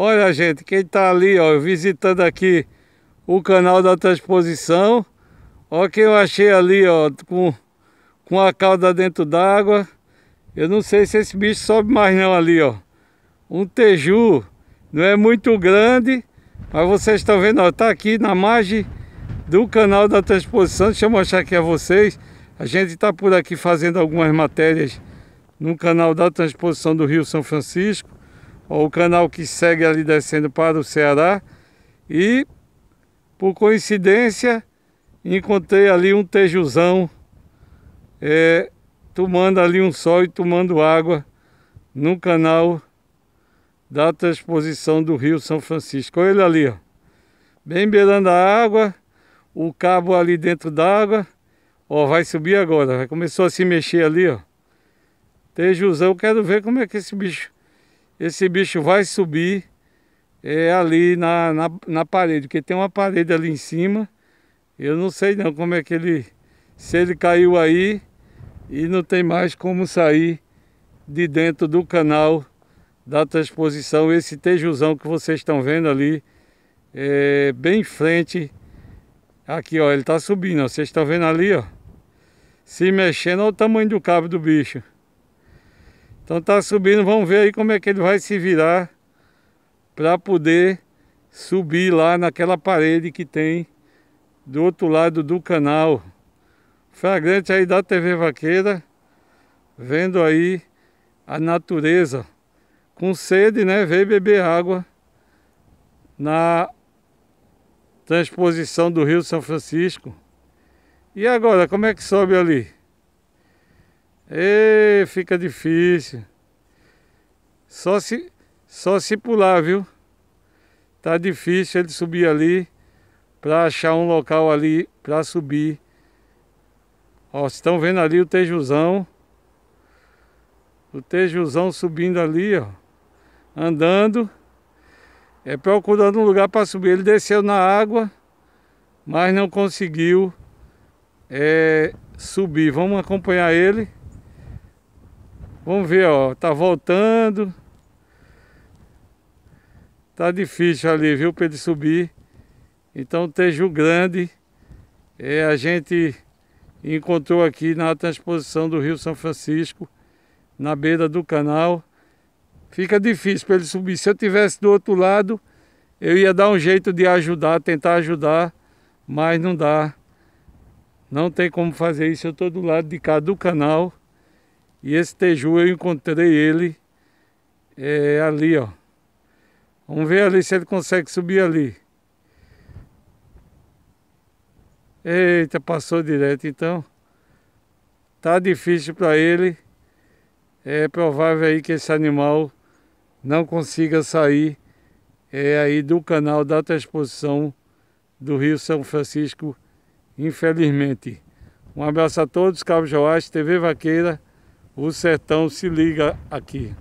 Olha, gente, quem está ali, ó, visitando aqui o canal da transposição. Olha quem eu achei ali, ó, com, com a cauda dentro d'água. Eu não sei se esse bicho sobe mais não ali, ó. Um teju, não é muito grande, mas vocês estão vendo, ó, tá aqui na margem do canal da transposição. Deixa eu mostrar aqui a vocês. A gente está por aqui fazendo algumas matérias no canal da transposição do Rio São Francisco. Ó, o canal que segue ali descendo para o Ceará. E, por coincidência, encontrei ali um tejuzão é, tomando ali um sol e tomando água no canal da transposição do Rio São Francisco. Olha ele ali, ó. bem beirando a água, o cabo ali dentro da água. Ó, vai subir agora, começou a se mexer ali, ó. Tejuzão, quero ver como é que esse bicho esse bicho vai subir é, ali na, na, na parede, porque tem uma parede ali em cima. Eu não sei não como é que ele... Se ele caiu aí e não tem mais como sair de dentro do canal da transposição. Esse tejuzão que vocês estão vendo ali, é, bem em frente. Aqui, ó, ele tá subindo, ó. Vocês estão vendo ali, ó. Se mexendo, olha o tamanho do cabo do bicho. Então tá subindo, vamos ver aí como é que ele vai se virar para poder subir lá naquela parede que tem do outro lado do canal. Fragrante aí da TV Vaqueira, vendo aí a natureza. Com sede, né? Veio beber água na transposição do Rio São Francisco. E agora, como é que sobe ali? E fica difícil. Só se, só se pular, viu? Tá difícil ele subir ali para achar um local ali para subir. Ó, estão vendo ali o Tejuzão. O Tejuzão subindo ali, ó. Andando. É procurando um lugar para subir. Ele desceu na água, mas não conseguiu é, subir. Vamos acompanhar ele. Vamos ver, ó, tá voltando. Tá difícil ali, viu, para ele subir. Então, Tejo Grande, é, a gente encontrou aqui na transposição do Rio São Francisco, na beira do canal. Fica difícil para ele subir. Se eu tivesse do outro lado, eu ia dar um jeito de ajudar, tentar ajudar, mas não dá. Não tem como fazer isso. Eu estou do lado de cá do canal e esse teju eu encontrei ele é, ali, ó. Vamos ver ali se ele consegue subir ali. Eita, passou direto, então. Tá difícil para ele. É provável aí que esse animal não consiga sair é, aí do canal da transposição do Rio São Francisco, infelizmente. Um abraço a todos, Cabo Joás, TV Vaqueira o sertão se liga aqui.